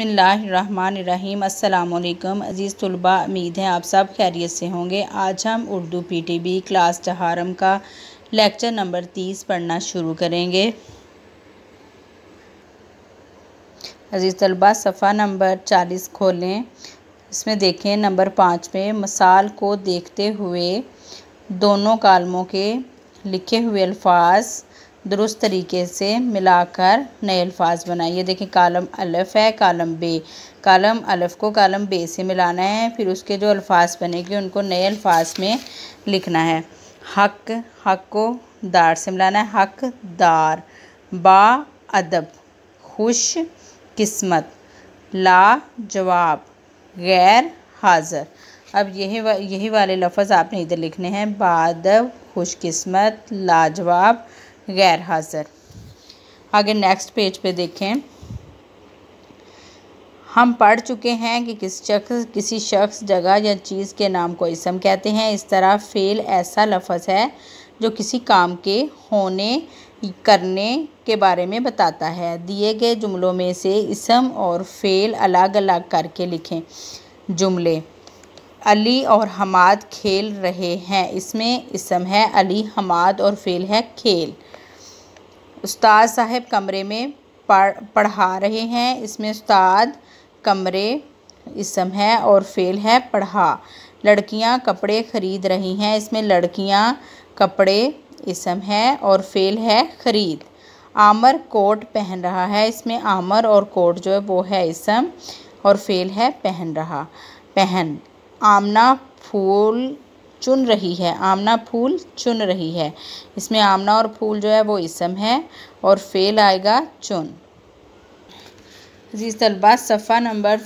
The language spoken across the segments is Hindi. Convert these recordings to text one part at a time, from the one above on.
बसमिलीम अल्लाम अज़ीज़ तलबा उम्मीद हैं आप सब खैरियत से होंगे आज हम Urdu P T B class टहारम का लेक्चर नंबर तीस पढ़ना शुरू करेंगे अज़ीज़ तलबा सफ़ा नंबर चालीस खोलें इसमें देखें नंबर पाँच में मसाल को देखते हुए दोनों कालमों के लिखे हुए अल्फाज दुरुस्त तरीके से मिलाकर नए अल्फाज बनाए ये देखें कालम अल्फ़ है कालम बे कालम अलफ को कालम बे से मिलाना है फिर उसके जो अल्फाज बनेंगे उनको नए अल्फाज में लिखना है हक हक को दार से मिलाना है हक दार बा अदब खुश किस्मत ला जवाब गैर हाज़र अब यही वा, यही वाले लफ्ज़ आपने इधर लिखने हैं बादब खुशकस्मत लाजवाब गैर हाजिर आगे नेक्स्ट पेज पे देखें हम पढ़ चुके हैं कि किस शख्स किसी शख्स जगह या चीज़ के नाम को इसम कहते हैं इस तरह फ़ेल ऐसा लफज है जो किसी काम के होने करने के बारे में बताता है दिए गए जुमलों में से इसम और फ़ेल अलग अलग करके लिखें जुमले अली और हमाद खेल रहे हैं इसमें इसम है अली हमाद और फ़ेल है खेल उस्ताद साहब कमरे में पढ़ा रहे हैं इसमें उस्ताद कमरे इसम है और फेल है पढ़ा लड़कियां कपड़े ख़रीद रही हैं इसमें लड़कियां कपड़े इसम है और फेल है ख़रीद आमर कोट पहन रहा है इसमें आमर और कोट जो है वो है इसम और फेल है पहन रहा पहन आमना फूल चुन रही है आमना फूल चुन रही है इसमें आमना और फूल जो है वो इसम है और फेल आएगा चुन जी तलबा सफ़ा नंबर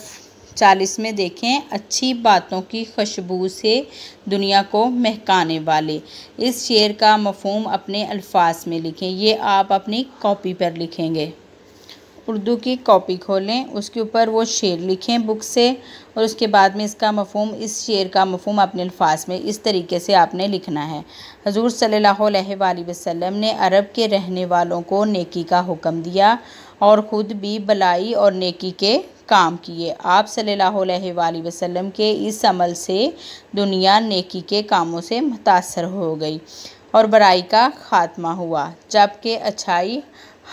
चालीस में देखें अच्छी बातों की खुशबू से दुनिया को महकाने वाले इस शेर का मफहम अपने अल्फाज में लिखें ये आप अपनी कॉपी पर लिखेंगे उर्दू की कॉपी खोलें उसके ऊपर वो शेर लिखें बुक से और उसके बाद में इसका मफहम इस शेर का मफहम अपने अल्फाज में इस तरीके से आपने लिखना है हजूर सल्ला वसम ने अरब के रहने वालों को नेकी का हुक्म दिया और ख़ुद भी भलाई और नेकी के काम किए आप सल्ला वसम के इस अमल से दुनिया नेकी के कामों से मुतासर हो गई और बराई का ख़ात्मा हुआ जबकि अच्छाई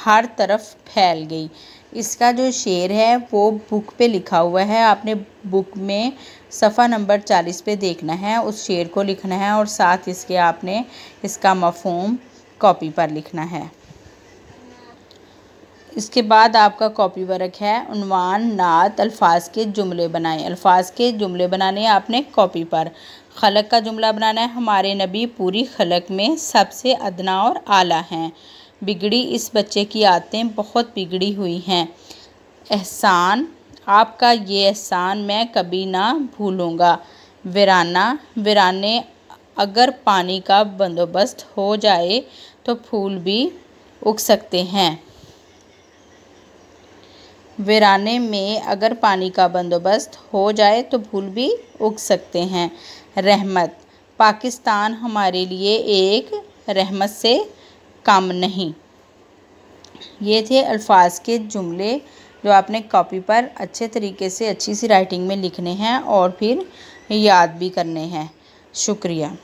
हर तरफ फैल गई इसका जो शेर है वो बुक पे लिखा हुआ है आपने बुक में सफ़ा नंबर चालीस पे देखना है उस शेर को लिखना है और साथ इसके आपने इसका मफहम कॉपी पर लिखना है इसके बाद आपका कॉपी वर्क है उनवान नात अल्फाज के जुमले बनाएं अल्फाज के जुमले बनाने आपने कॉपी पर खलक का जुमला बनाना है हमारे नबी पूरी खलक में सबसे अदना और आला हैं बिगड़ी इस बच्चे की आदतें बहुत बिगड़ी हुई हैं एहसान आपका ये एहसान मैं कभी ना भूलूँगा वराना वराने अगर पानी का बंदोबस्त हो जाए तो फूल भी उग सकते हैं वराने में अगर पानी का बंदोबस्त हो जाए तो भूल भी उग सकते हैं रहमत पाकिस्तान हमारे लिए एक रहमत से कम नहीं ये थे अल्फाज के जुमले जो आपने कॉपी पर अच्छे तरीके से अच्छी सी राइटिंग में लिखने हैं और फिर याद भी करने हैं शुक्रिया